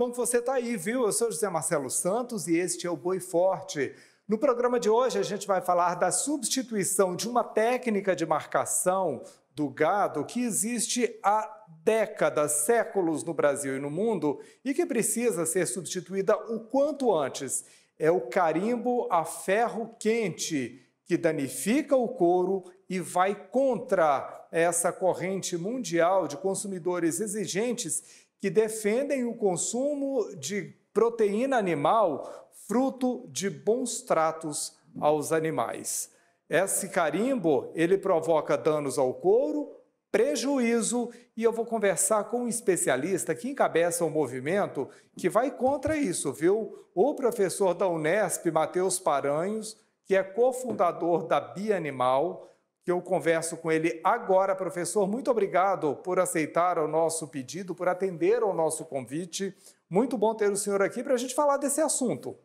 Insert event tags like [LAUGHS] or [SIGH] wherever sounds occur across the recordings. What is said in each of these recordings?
bom que você está aí, viu? Eu sou José Marcelo Santos e este é o Boi Forte. No programa de hoje, a gente vai falar da substituição de uma técnica de marcação do gado que existe há décadas, séculos no Brasil e no mundo e que precisa ser substituída o quanto antes. É o carimbo a ferro quente, que danifica o couro e vai contra essa corrente mundial de consumidores exigentes que defendem o consumo de proteína animal, fruto de bons tratos aos animais. Esse carimbo, ele provoca danos ao couro, prejuízo, e eu vou conversar com um especialista que encabeça o um movimento que vai contra isso, viu? O professor da Unesp, Matheus Paranhos, que é cofundador da Bia Animal, que eu converso com ele agora. Professor, muito obrigado por aceitar o nosso pedido, por atender ao nosso convite. Muito bom ter o senhor aqui para a gente falar desse assunto.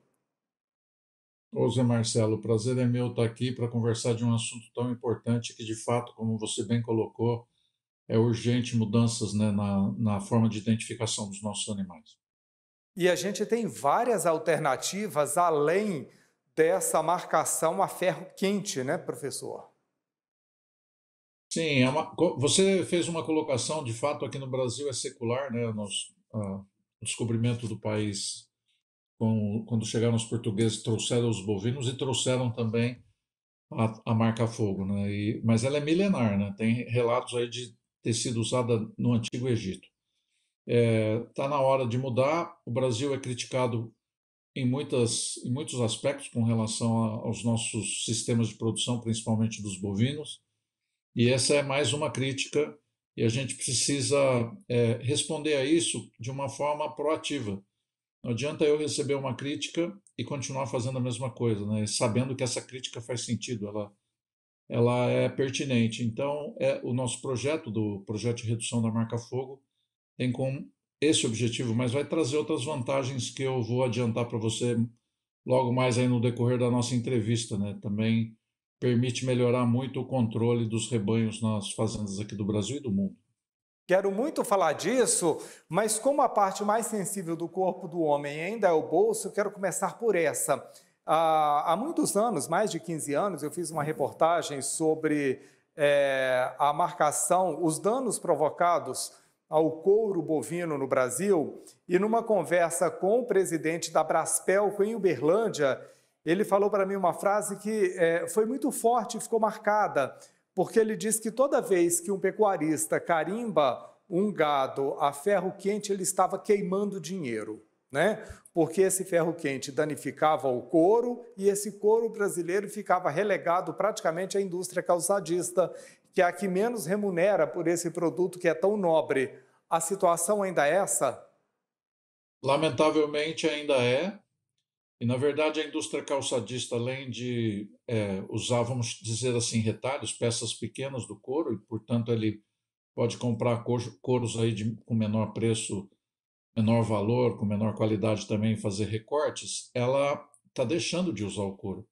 Ô Zé Marcelo, o prazer é meu estar aqui para conversar de um assunto tão importante que, de fato, como você bem colocou, é urgente mudanças né, na, na forma de identificação dos nossos animais. E a gente tem várias alternativas além dessa marcação a ferro quente, né, professor? Sim, é uma, você fez uma colocação, de fato, aqui no Brasil é secular, né? Nos, o descobrimento do país, com, quando chegaram os portugueses, trouxeram os bovinos e trouxeram também a, a marca Fogo, né? E, mas ela é milenar, né? Tem relatos aí de ter sido usada no Antigo Egito. Está é, tá na hora de mudar. O Brasil é criticado em, muitas, em muitos aspectos com relação a, aos nossos sistemas de produção, principalmente dos bovinos. E essa é mais uma crítica, e a gente precisa é, responder a isso de uma forma proativa. Não adianta eu receber uma crítica e continuar fazendo a mesma coisa, né? sabendo que essa crítica faz sentido, ela, ela é pertinente. Então, é, o nosso projeto, do projeto de redução da marca Fogo, tem como esse objetivo, mas vai trazer outras vantagens que eu vou adiantar para você logo mais aí no decorrer da nossa entrevista, né? Também permite melhorar muito o controle dos rebanhos nas fazendas aqui do Brasil e do mundo. Quero muito falar disso, mas como a parte mais sensível do corpo do homem ainda é o bolso, quero começar por essa. Há muitos anos, mais de 15 anos, eu fiz uma reportagem sobre é, a marcação, os danos provocados ao couro bovino no Brasil. E numa conversa com o presidente da Braspelco em Uberlândia, ele falou para mim uma frase que é, foi muito forte e ficou marcada, porque ele diz que toda vez que um pecuarista carimba um gado a ferro quente, ele estava queimando dinheiro. Né? Porque esse ferro quente danificava o couro e esse couro brasileiro ficava relegado praticamente à indústria calçadista, que é a que menos remunera por esse produto que é tão nobre. A situação ainda é essa? Lamentavelmente ainda é. E, na verdade, a indústria calçadista, além de é, usar, vamos dizer assim, retalhos, peças pequenas do couro, e, portanto, ele pode comprar couros aí de, com menor preço, menor valor, com menor qualidade também, fazer recortes, ela está deixando de usar o couro.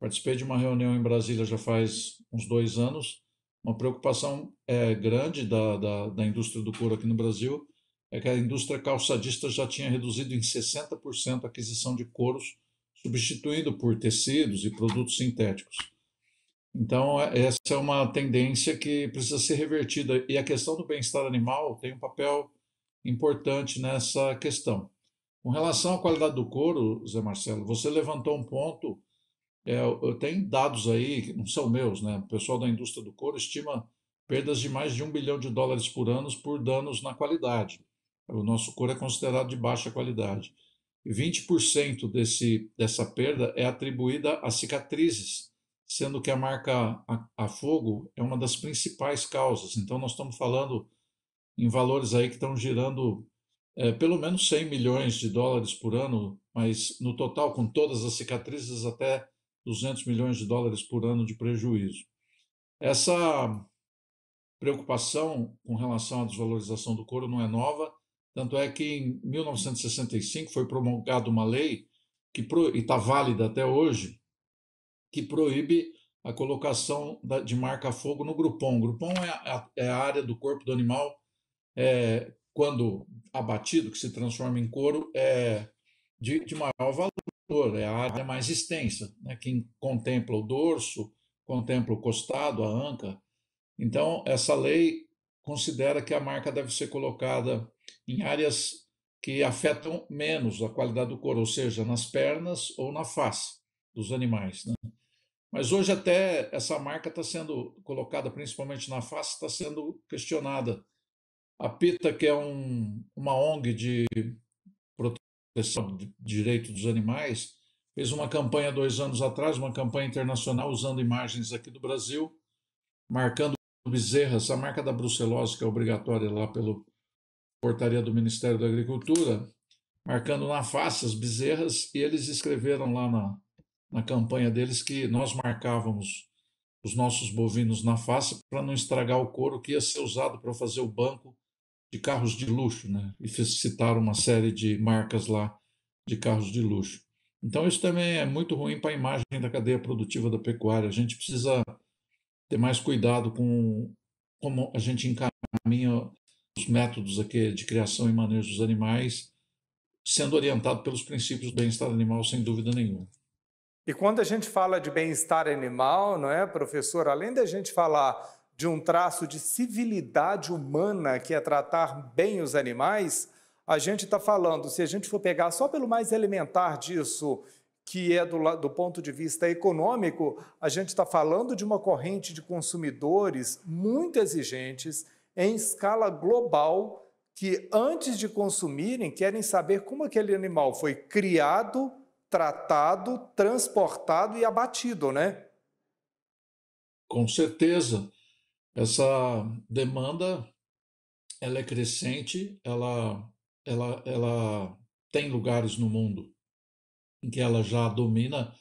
Participei de uma reunião em Brasília já faz uns dois anos, uma preocupação é, grande da, da, da indústria do couro aqui no Brasil é que a indústria calçadista já tinha reduzido em 60% a aquisição de couros, substituindo por tecidos e produtos sintéticos. Então, é, essa é uma tendência que precisa ser revertida. E a questão do bem-estar animal tem um papel importante nessa questão. Com relação à qualidade do couro, Zé Marcelo, você levantou um ponto. É, eu tenho dados aí que não são meus, né? O pessoal da indústria do couro estima perdas de mais de um bilhão de dólares por ano por danos na qualidade o nosso couro é considerado de baixa qualidade. 20% desse, dessa perda é atribuída a cicatrizes, sendo que a marca a, a, fogo é uma das principais causas. Então, nós estamos falando em valores aí que estão girando é, pelo menos 100 milhões de dólares por ano, mas no total, com todas as cicatrizes, até 200 milhões de dólares por ano de prejuízo. Essa preocupação com relação à desvalorização do couro não é nova tanto é que em 1965 foi promulgada uma lei que pro, e está válida até hoje, que proíbe a colocação da, de marca-fogo no grupão. Grupão é a, é a, área do corpo do animal, é, quando abatido, que se transforma em couro, é de, de maior valor, é a área mais extensa, né, que contempla o dorso, contempla o costado, a anca. Então, essa lei considera que a marca deve ser colocada em áreas que afetam menos a qualidade do couro, ou seja, nas pernas ou na face dos animais. Né? Mas hoje até essa marca está sendo colocada principalmente na face, está sendo questionada. A PETA, que é um, uma ONG de proteção de direito dos animais, fez uma campanha dois anos atrás, uma campanha internacional usando imagens aqui do Brasil, marcando bezerras. A marca da brucelose, que é obrigatória lá pelo portaria do Ministério da Agricultura, marcando na face as bezerras, e eles escreveram lá na, na campanha deles que nós marcávamos os nossos bovinos na face para não estragar o couro que ia ser usado para fazer o banco de carros de luxo, né? E citaram uma série de marcas lá de carros de luxo. Então isso também é muito ruim para a imagem da cadeia produtiva da pecuária. A gente precisa ter mais cuidado com como a gente encaminha os métodos aqui de criação e manejo dos animais, sendo orientado pelos princípios do bem-estar animal, sem dúvida nenhuma. E quando a gente fala de bem-estar animal, não é, professor? Além da gente falar de um traço de civilidade humana que é tratar bem os animais, a gente está falando, se a gente for pegar só pelo mais elementar disso, que é do, do ponto de vista econômico, a gente está falando de uma corrente de consumidores muito exigentes em escala global que, antes de consumirem, querem saber como aquele animal foi criado, tratado, transportado e abatido, né? Com certeza. Essa demanda ela é crescente, ela, ela, ela tem lugares no mundo em que ela já domina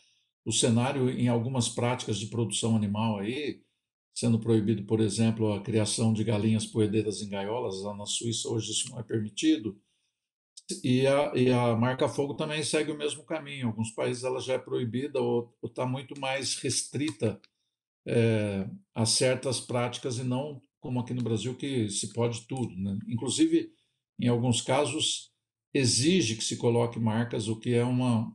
o cenário em algumas práticas de produção animal aí, sendo proibido, por exemplo, a criação de galinhas poedeiras em gaiolas, lá na Suíça hoje isso não é permitido. E a, e a marca Fogo também segue o mesmo caminho. Em alguns países ela já é proibida ou está muito mais restrita é, a certas práticas e não como aqui no Brasil que se pode tudo. Né? Inclusive, em alguns casos, exige que se coloque marcas, o que é uma,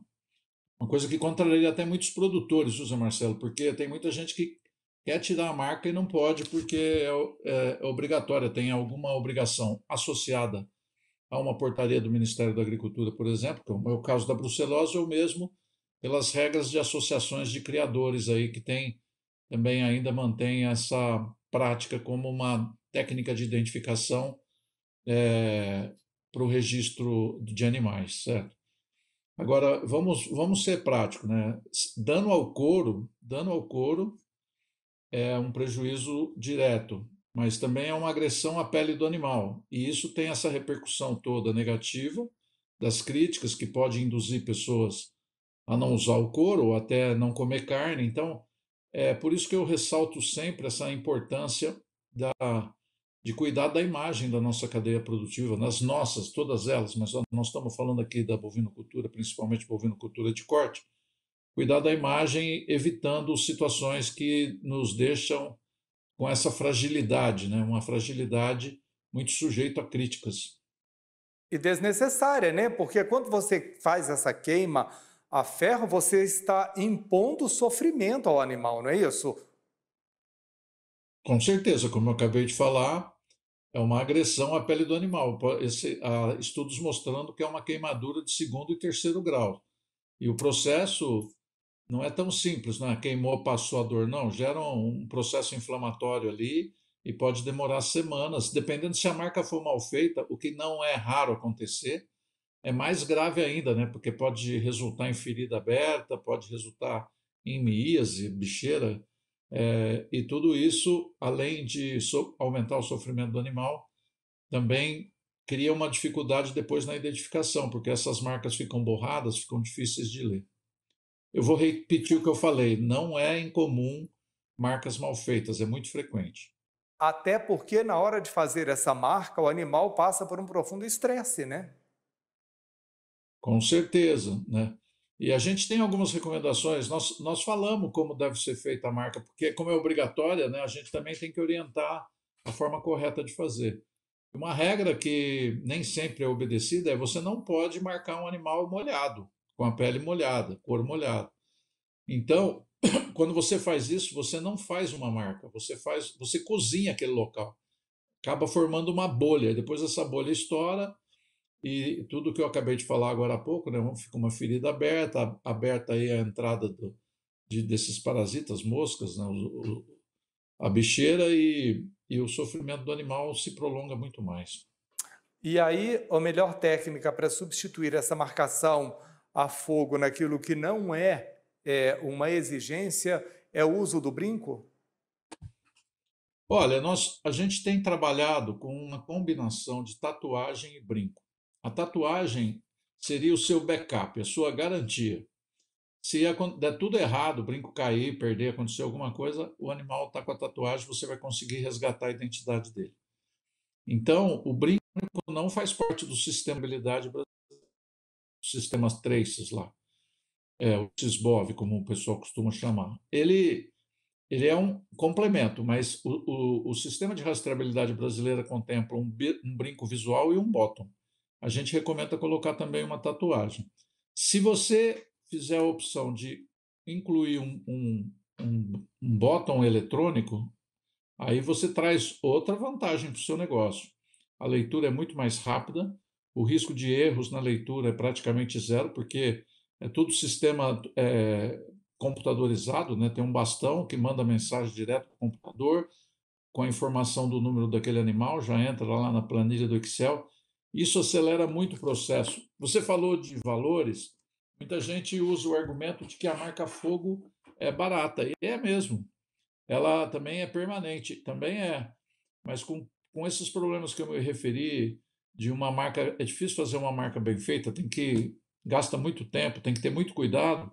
uma coisa que contraria até muitos produtores, usa Marcelo, porque tem muita gente que quer tirar a marca e não pode porque é, é, é obrigatória, tem alguma obrigação associada a uma portaria do Ministério da Agricultura, por exemplo, como é o caso da brucelose, ou mesmo pelas regras de associações de criadores aí que tem também ainda mantém essa prática como uma técnica de identificação é, para o registro de animais, certo? Agora vamos vamos ser prático, né? Dano ao couro, dano ao couro é um prejuízo direto, mas também é uma agressão à pele do animal. E isso tem essa repercussão toda negativa das críticas que pode induzir pessoas a não usar o couro ou até não comer carne. Então, é por isso que eu ressalto sempre essa importância da, de cuidar da imagem da nossa cadeia produtiva, nas nossas, todas elas, mas nós estamos falando aqui da bovinocultura, principalmente bovinocultura de corte, cuidar da imagem evitando situações que nos deixam com essa fragilidade, né? uma fragilidade muito sujeita a críticas. E desnecessária, né? Porque quando você faz essa queima a ferro, você está impondo sofrimento ao animal, não é isso? Com certeza, como eu acabei de falar, é uma agressão à pele do animal. Esse, há estudos mostrando que é uma queimadura de segundo e terceiro grau. E o processo não é tão simples, né? queimou, passou a dor, não. Gera um processo inflamatório ali e pode demorar semanas, dependendo se a marca for mal feita, o que não é raro acontecer, é mais grave ainda, né? porque pode resultar em ferida aberta, pode resultar em miíase, bicheira, é, e tudo isso, além de so aumentar o sofrimento do animal, também cria uma dificuldade depois na identificação, porque essas marcas ficam borradas, ficam difíceis de ler. Eu vou repetir o que eu falei: não é incomum marcas mal feitas, é muito frequente. Até porque, na hora de fazer essa marca, o animal passa por um profundo estresse, né? Com certeza, né? E a gente tem algumas recomendações. Nós, nós falamos como deve ser feita a marca, porque, como é obrigatória, né, a gente também tem que orientar a forma correta de fazer. Uma regra que nem sempre é obedecida é você não pode marcar um animal molhado com a pele molhada, cor molhada. Então, [COUGHS] quando você faz isso, você não faz uma marca, você faz, você cozinha aquele local. Acaba formando uma bolha, depois essa bolha estoura e tudo que eu acabei de falar agora há pouco, né, fica uma ferida aberta, aberta aí a entrada do, de, desses parasitas, moscas, né, o, o, a bicheira e, e o sofrimento do animal se prolonga muito mais. E aí, a melhor técnica para substituir essa marcação a fogo naquilo que não é, é uma exigência é o uso do brinco? Olha, nós, a gente tem trabalhado com uma combinação de tatuagem e brinco. A tatuagem seria o seu backup, a sua garantia. Se der tudo errado, o brinco cair, perder, acontecer alguma coisa, o animal está com a tatuagem, você vai conseguir resgatar a identidade dele. Então, o brinco não faz parte do sistema de habilidade brasileiro sistemas traces lá, é, o SysBov, como o pessoal costuma chamar. Ele, ele é um complemento, mas o, o, o sistema de rastreabilidade brasileira contempla um, um brinco visual e um bottom. A gente recomenda colocar também uma tatuagem. Se você fizer a opção de incluir um, um, um, um bottom eletrônico, aí você traz outra vantagem para o seu negócio. A leitura é muito mais rápida, o risco de erros na leitura é praticamente zero, porque é tudo sistema é, computadorizado, né? tem um bastão que manda mensagem direto para o computador, com a informação do número daquele animal, já entra lá na planilha do Excel. Isso acelera muito o processo. Você falou de valores, muita gente usa o argumento de que a marca Fogo é barata, e é mesmo. Ela também é permanente, também é. Mas com, com esses problemas que eu me referi, de uma marca. É difícil fazer uma marca bem feita, tem que gasta muito tempo, tem que ter muito cuidado.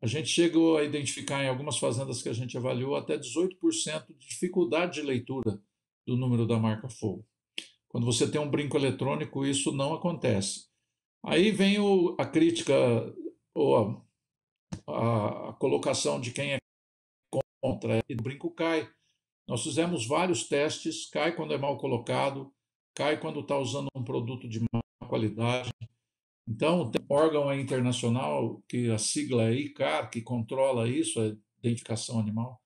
A gente chegou a identificar em algumas fazendas que a gente avaliou até 18% de dificuldade de leitura do número da marca Fogo. Quando você tem um brinco eletrônico, isso não acontece. Aí vem o, a crítica ou a, a, a, colocação de quem é contra e o brinco cai. Nós fizemos vários testes, cai quando é mal colocado, cai quando está usando um produto de má qualidade. Então, tem um órgão internacional, que a sigla é ICAR, que controla isso, a identificação animal.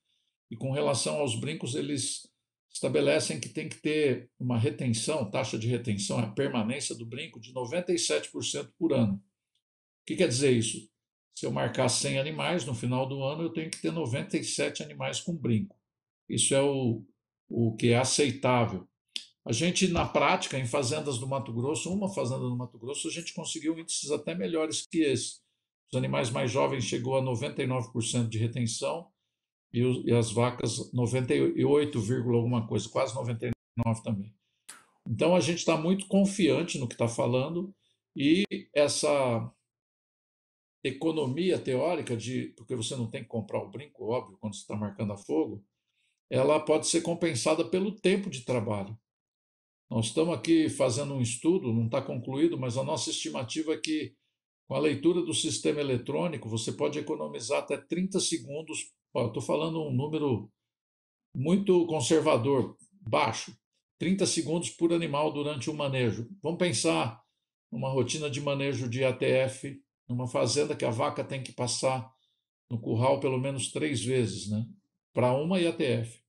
E com relação aos brincos, eles estabelecem que tem que ter uma retenção, taxa de retenção, a permanência do brinco, de 97% por ano. O que quer dizer isso? Se eu marcar 100 animais, no final do ano eu tenho que ter 97 animais com brinco. Isso é o, o que é aceitável. A gente, na prática, em fazendas do Mato Grosso, uma fazenda do Mato Grosso, a gente conseguiu índices até melhores que esse. Os animais mais jovens chegou a 99% de retenção e, e as vacas 98, alguma coisa, quase 99 também. Então a gente está muito confiante no que está falando e essa economia teórica de porque você não tem que comprar o brinco óbvio quando você está marcando a fogo, ela pode ser compensada pelo tempo de trabalho. Nós estamos aqui fazendo um estudo, não está concluído, mas a nossa estimativa é que com a leitura do sistema eletrônico você pode economizar até 30 segundos. Estou falando um número muito conservador, baixo, 30 segundos por animal durante o manejo. Vamos pensar numa rotina de manejo de ATF, numa fazenda que a vaca tem que passar no curral pelo menos três vezes, né? Para uma IATF.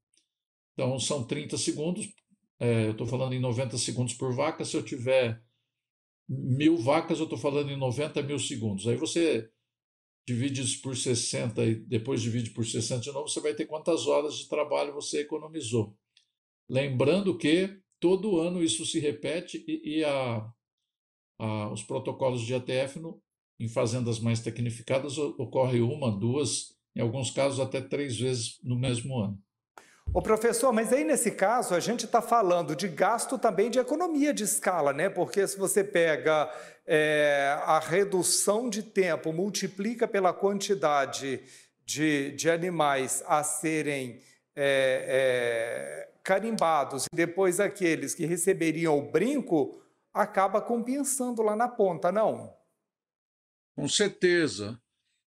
Então são 30 segundos é, eu estou falando em 90 segundos por vaca. Se eu tiver mil vacas, eu estou falando em 90 mil segundos. Aí você divide isso por 60 e depois divide por 60 de novo, você vai ter quantas horas de trabalho você economizou. Lembrando que todo ano isso se repete e, e a, a, os protocolos de ATF no, em fazendas mais tecnificadas ocorre uma, duas, em alguns casos até três vezes no mesmo ano. Ô professor, mas aí nesse caso a gente está falando de gasto também de economia de escala, né? Porque se você pega é, a redução de tempo, multiplica pela quantidade de, de animais a serem é, é, carimbados e depois aqueles que receberiam o brinco, acaba compensando lá na ponta, não? Com certeza.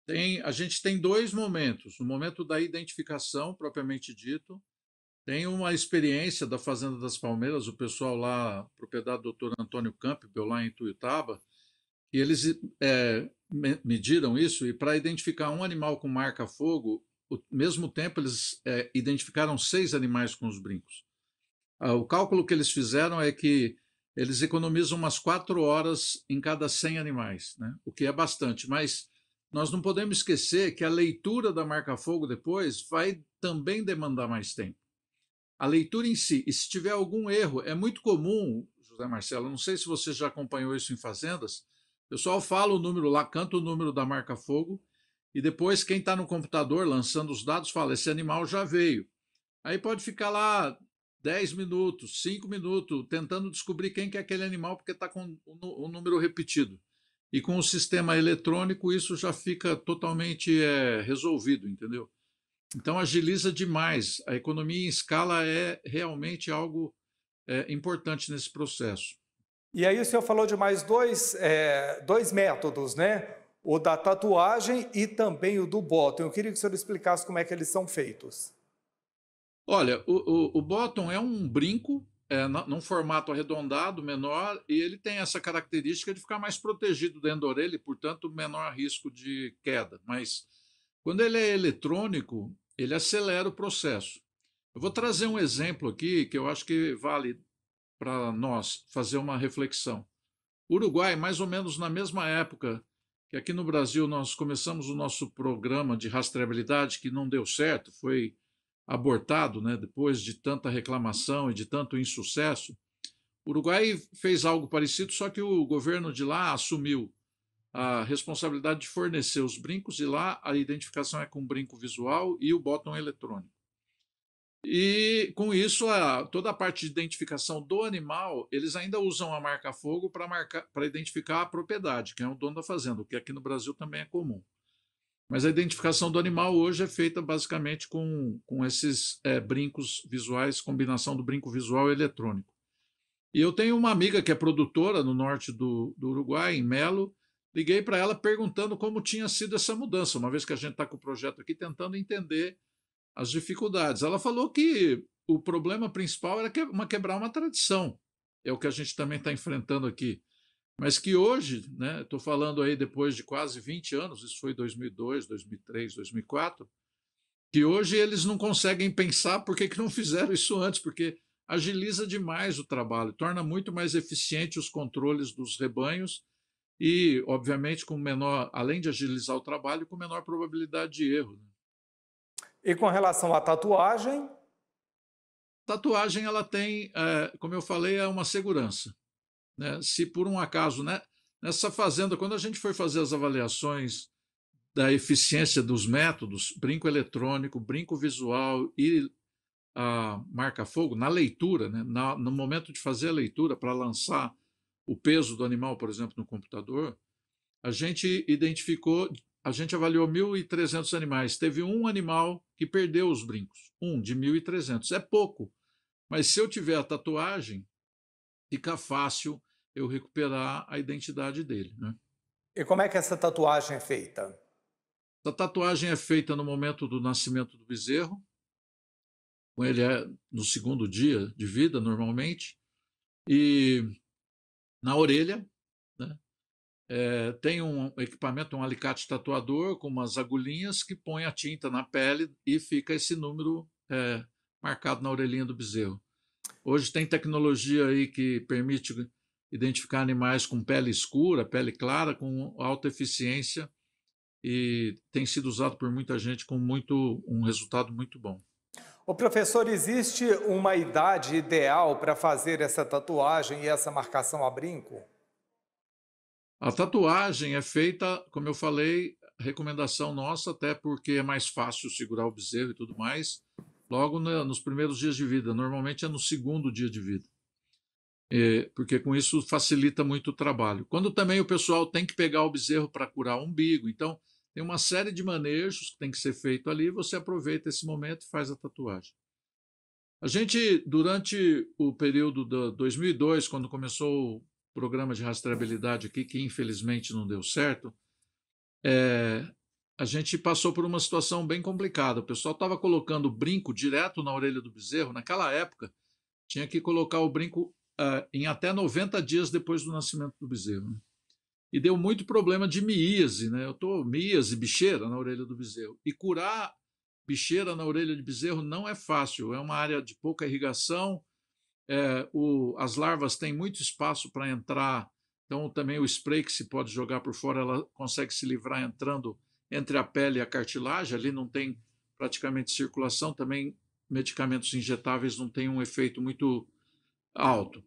Tem, a gente tem dois momentos: o momento da identificação, propriamente dito, tem uma experiência da Fazenda das Palmeiras, o pessoal lá, propriedade do Dr. Antônio Campbell, lá em Tuiutaba, e eles é, mediram isso e para identificar um animal com marca fogo, ao mesmo tempo eles é, identificaram seis animais com os brincos. Ah, o cálculo que eles fizeram é que eles economizam umas quatro horas em cada 100 animais, né? o que é bastante, mas nós não podemos esquecer que a leitura da marca fogo depois vai também demandar mais tempo a leitura em si. E se tiver algum erro, é muito comum, José Marcelo, não sei se você já acompanhou isso em fazendas, o pessoal fala o número lá, canta o número da marca fogo, e depois quem está no computador lançando os dados fala, esse animal já veio. Aí pode ficar lá 10 minutos, 5 minutos, tentando descobrir quem que é aquele animal, porque está com o número repetido. E com o sistema eletrônico, isso já fica totalmente é, resolvido, entendeu? Então, agiliza demais. A economia em escala é realmente algo é, importante nesse processo. E aí o senhor falou de mais dois, é, dois métodos, né? O da tatuagem e também o do bottom. Eu queria que o senhor explicasse como é que eles são feitos. Olha, o, o, o bottom é um brinco é, num formato arredondado, menor, e ele tem essa característica de ficar mais protegido dentro da orelha, e, portanto, menor risco de queda. Mas quando ele é eletrônico, ele acelera o processo. Eu vou trazer um exemplo aqui que eu acho que vale para nós fazer uma reflexão. Uruguai, mais ou menos na mesma época que aqui no Brasil nós começamos o nosso programa de rastreabilidade que não deu certo, foi abortado, né, depois de tanta reclamação e de tanto insucesso. O Uruguai fez algo parecido, só que o governo de lá assumiu a responsabilidade de fornecer os brincos e lá a identificação é com o brinco visual e o botão eletrônico. E com isso, a, toda a parte de identificação do animal, eles ainda usam a marca fogo para identificar a propriedade, quem é o dono da fazenda, o que aqui no Brasil também é comum. Mas a identificação do animal hoje é feita basicamente com, com esses é, brincos visuais, combinação do brinco visual e eletrônico. E eu tenho uma amiga que é produtora no norte do, do Uruguai, em Melo, liguei para ela perguntando como tinha sido essa mudança, uma vez que a gente está com o projeto aqui tentando entender as dificuldades. Ela falou que o problema principal era que uma, quebrar uma tradição, é o que a gente também está enfrentando aqui. Mas que hoje, estou né, falando aí depois de quase 20 anos, isso foi 2002, 2003, 2004, que hoje eles não conseguem pensar por que, que não [LAUGHS] fizeram isso antes, porque agiliza demais o trabalho, torna muito mais eficiente os controles dos rebanhos e, obviamente, com menor, além de agilizar o trabalho, com menor probabilidade de erro. Né? E com relação à tatuagem? Tatuagem, ela tem, é, como eu falei, é uma segurança. Né? Se por um acaso, né, nessa fazenda, quando a gente foi fazer as avaliações da eficiência dos métodos, brinco eletrônico, brinco visual e a marca-fogo, na leitura, né, na, no momento de fazer a leitura para lançar o peso do animal, por exemplo, no computador, a gente identificou, a gente avaliou 1.300 animais. Teve um animal que perdeu os brincos, um de 1.300. É pouco, mas se eu tiver a tatuagem, fica fácil eu recuperar a identidade dele. Né? E como é que essa tatuagem é feita? A tatuagem é feita no momento do nascimento do bezerro, ele é no segundo dia de vida, normalmente, e na orelha. Né? É, tem um equipamento, um alicate tatuador com umas agulhinhas que põe a tinta na pele e fica esse número é, marcado na orelhinha do bezerro. Hoje tem tecnologia aí que permite identificar animais com pele escura, pele clara, com alta eficiência e tem sido usado por muita gente com muito um resultado muito bom. O professor, existe uma idade ideal para fazer essa tatuagem e essa marcação a brinco? A tatuagem é feita, como eu falei, recomendação nossa, até porque é mais fácil segurar o bezerro e tudo mais, logo nos primeiros dias de vida. Normalmente é no segundo dia de vida. É, porque com isso facilita muito o trabalho. Quando também o pessoal tem que pegar o bezerro para curar o umbigo, então tem uma série de manejos que tem que ser feito ali, você aproveita esse momento e faz a tatuagem. A gente, durante o período de 2002, quando começou o programa de rastreabilidade aqui, que infelizmente não deu certo, é, a gente passou por uma situação bem complicada. O pessoal estava colocando brinco direto na orelha do bezerro. Naquela época, tinha que colocar o brinco uh, em até 90 dias depois do nascimento do bezerro. Né? e deu muito problema de miase, né? Eu tô miase bicheira na orelha do bezerro. E curar bicheira na orelha de bezerro não é fácil, é uma área de pouca irrigação, é, o, as larvas têm muito espaço para entrar, então também o spray que se pode jogar por fora, ela consegue se livrar entrando entre a pele e a cartilagem, ali não tem praticamente circulação, também medicamentos injetáveis não têm um efeito muito alto.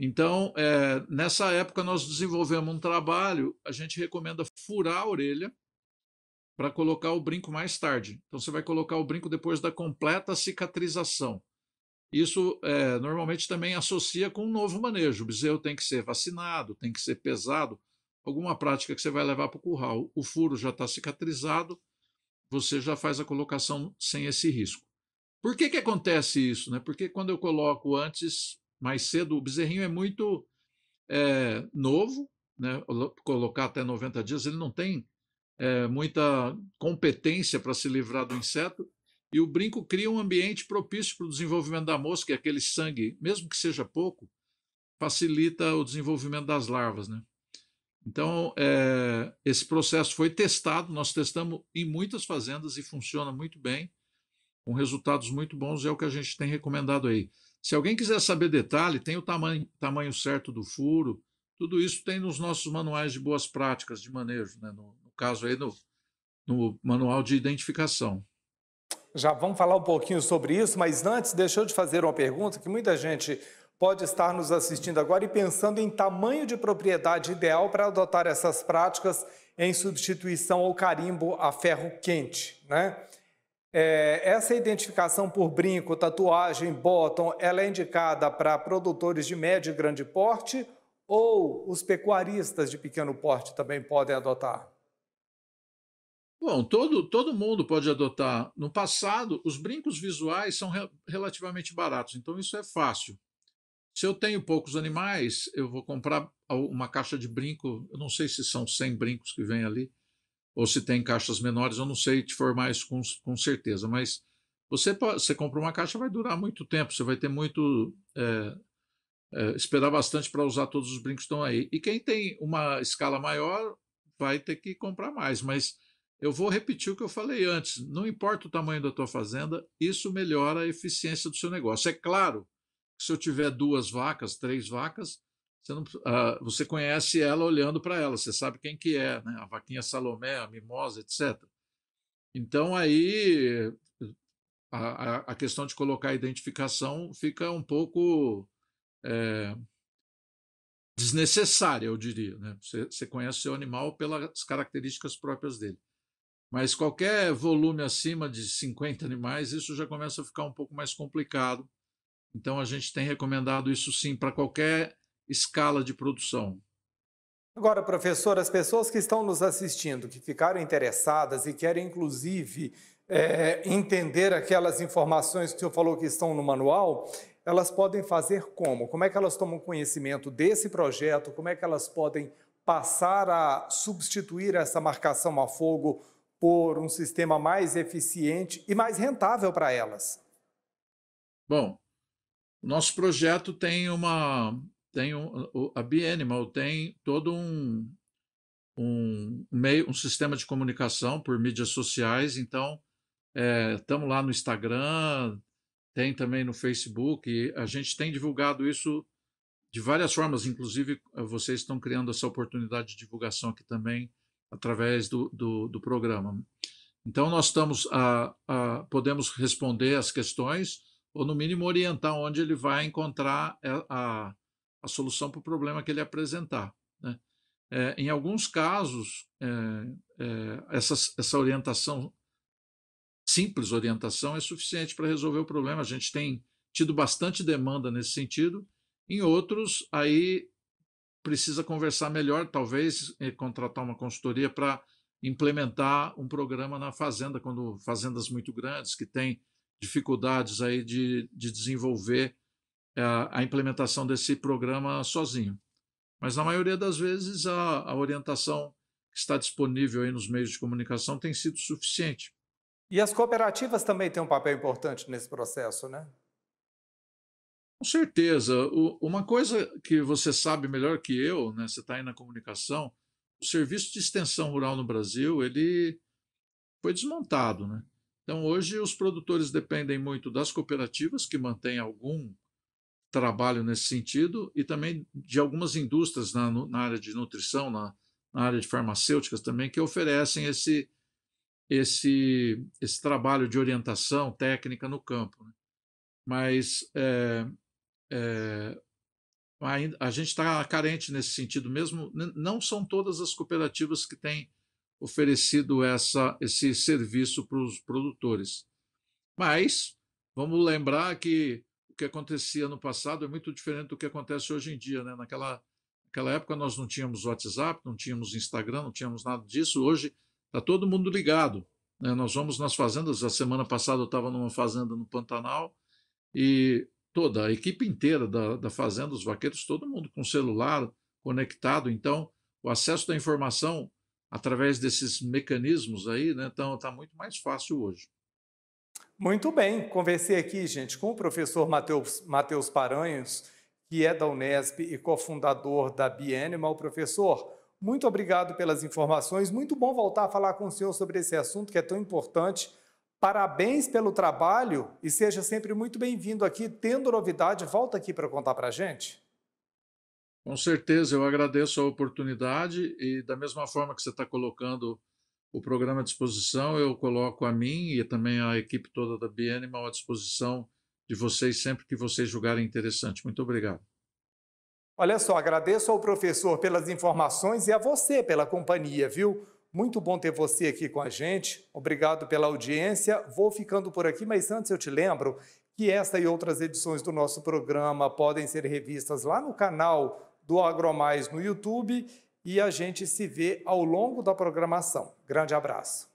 Então, é, nessa época, nós desenvolvemos um trabalho, a gente recomenda furar a orelha para colocar o brinco mais tarde. Então, você vai colocar o brinco depois da completa cicatrização. Isso é, normalmente também associa com um novo manejo. O bezerro tem que ser vacinado, tem que ser pesado, alguma prática que você vai levar para o curral. O furo já está cicatrizado, você já faz a colocação sem esse risco. Por que, que acontece isso? Né? Porque quando eu coloco antes, mais cedo. O bezerrinho é muito é, novo, né? colocar até 90 dias, ele não tem é, muita competência para se livrar do inseto. E o brinco cria um ambiente propício para o desenvolvimento da mosca, e aquele sangue, mesmo que seja pouco, facilita o desenvolvimento das larvas. Né? Então, é, esse processo foi testado, nós testamos em muitas fazendas e funciona muito bem, com resultados muito bons, é o que a gente tem recomendado aí. Se alguém quiser saber detalhe, tem o tamanho, tamanho certo do furo, tudo isso tem nos nossos manuais de boas práticas de manejo, né? no, no caso aí no, no manual de identificação. Já vamos falar um pouquinho sobre isso, mas antes, deixa eu te fazer uma pergunta que muita gente pode estar nos assistindo agora e pensando em tamanho de propriedade ideal para adotar essas práticas em substituição ao carimbo a ferro quente, né? É, essa identificação por brinco, tatuagem, bottom, ela é indicada para produtores de médio e grande porte ou os pecuaristas de pequeno porte também podem adotar? Bom, todo, todo mundo pode adotar. No passado, os brincos visuais são re relativamente baratos, então isso é fácil. Se eu tenho poucos animais, eu vou comprar uma caixa de brinco, eu não sei se são 100 brincos que vem ali, ou se tem caixas menores, eu não sei te formar isso com, com certeza, mas você, você compra uma caixa, vai durar muito tempo, você vai ter muito. É, é, esperar bastante para usar todos os brincos que estão aí. E quem tem uma escala maior vai ter que comprar mais, mas eu vou repetir o que eu falei antes: não importa o tamanho da tua fazenda, isso melhora a eficiência do seu negócio. É claro que se eu tiver duas vacas, três vacas, você, não, uh, você conhece ela olhando para ela, você sabe quem que é, né? a vaquinha Salomé, a mimosa, etc. Então aí a, a questão de colocar a identificação fica um pouco é, desnecessária, eu diria. Né? Você, você conhece seu animal pelas características próprias dele. Mas qualquer volume acima de 50 animais, isso já começa a ficar um pouco mais complicado. Então a gente tem recomendado isso sim para qualquer escala de produção. Agora, professor, as pessoas que estão nos assistindo, que ficaram interessadas e querem, inclusive, é, entender aquelas informações que o senhor falou que estão no manual, elas podem fazer como? Como é que elas tomam conhecimento desse projeto? Como é que elas podem passar a substituir essa marcação a fogo por um sistema mais eficiente e mais rentável para elas? Bom, nosso projeto tem uma, tem um, a Biennial tem todo um, um meio, um sistema de comunicação por mídias sociais. Então, estamos é, lá no Instagram, tem também no Facebook. A gente tem divulgado isso de várias formas, inclusive eh, vocês estão criando essa oportunidade de divulgação aqui também através do, do, do programa. Então, nós estamos a, a, podemos responder as questões ou, no mínimo, orientar onde ele vai encontrar eh, a, a a solução para o problema que ele apresentar. Né? É, em alguns casos, é, é, essa, essa orientação, simples orientação, é suficiente para resolver o problema. A gente tem tido bastante demanda nesse sentido. Em outros, aí precisa conversar melhor, talvez é, contratar uma consultoria para implementar um programa na fazenda, quando fazendas muito grandes que têm dificuldades aí de, de desenvolver é, a implementação desse programa sozinho. Mas, na maioria das vezes, a, a orientação que está disponível aí nos meios de comunicação tem sido suficiente. E as cooperativas também têm um papel importante nesse processo, né? Com certeza. O, uma coisa que você sabe melhor que eu, né, você está aí na comunicação, o serviço de extensão rural no Brasil ele foi desmontado. Né? Então, hoje, os produtores dependem muito das cooperativas, que mantêm algum trabalho nesse sentido e também de algumas indústrias na, na área de nutrição, na, na, área de farmacêuticas também, que oferecem esse, esse, esse trabalho de orientação técnica no campo. Né? Mas é, é, a gente está carente nesse sentido mesmo. Não são todas as cooperativas que têm oferecido essa, esse serviço para os produtores. Mas vamos lembrar que o que acontecia no passado é muito diferente do que acontece hoje em dia. Né? Naquela, naquela época nós não tínhamos WhatsApp, não tínhamos Instagram, não tínhamos nada disso. Hoje está todo mundo ligado. Né? Nós vamos nas fazendas. A semana passada eu estava numa fazenda no Pantanal e toda a equipe inteira da, da fazenda, os vaqueiros, todo mundo com celular conectado. Então, o acesso da informação através desses mecanismos aí, né? Então, está muito mais fácil hoje. Muito bem, conversei aqui, gente, com o professor Matheus, Paranhos, que é da Unesp e cofundador da Bienimal. Professor, muito obrigado pelas informações. Muito bom voltar a falar com o senhor sobre esse assunto que é tão importante. Parabéns pelo trabalho e seja sempre muito bem-vindo aqui. Tendo novidade, volta aqui para contar para a gente. Com certeza, eu agradeço a oportunidade e, da mesma forma que você está colocando o programa à disposição, eu coloco a mim e também a equipe toda da Biennial à disposição de vocês sempre que vocês julgarem interessante. Muito obrigado. Olha só, agradeço ao professor pelas informações e a você pela companhia, viu? Muito bom ter você aqui com a gente. Obrigado pela audiência. Vou ficando por aqui, mas antes eu te lembro que esta e outras edições do nosso programa podem ser revistas lá no canal do AgroMais no YouTube e a gente se vê ao longo da programação. Grande abraço.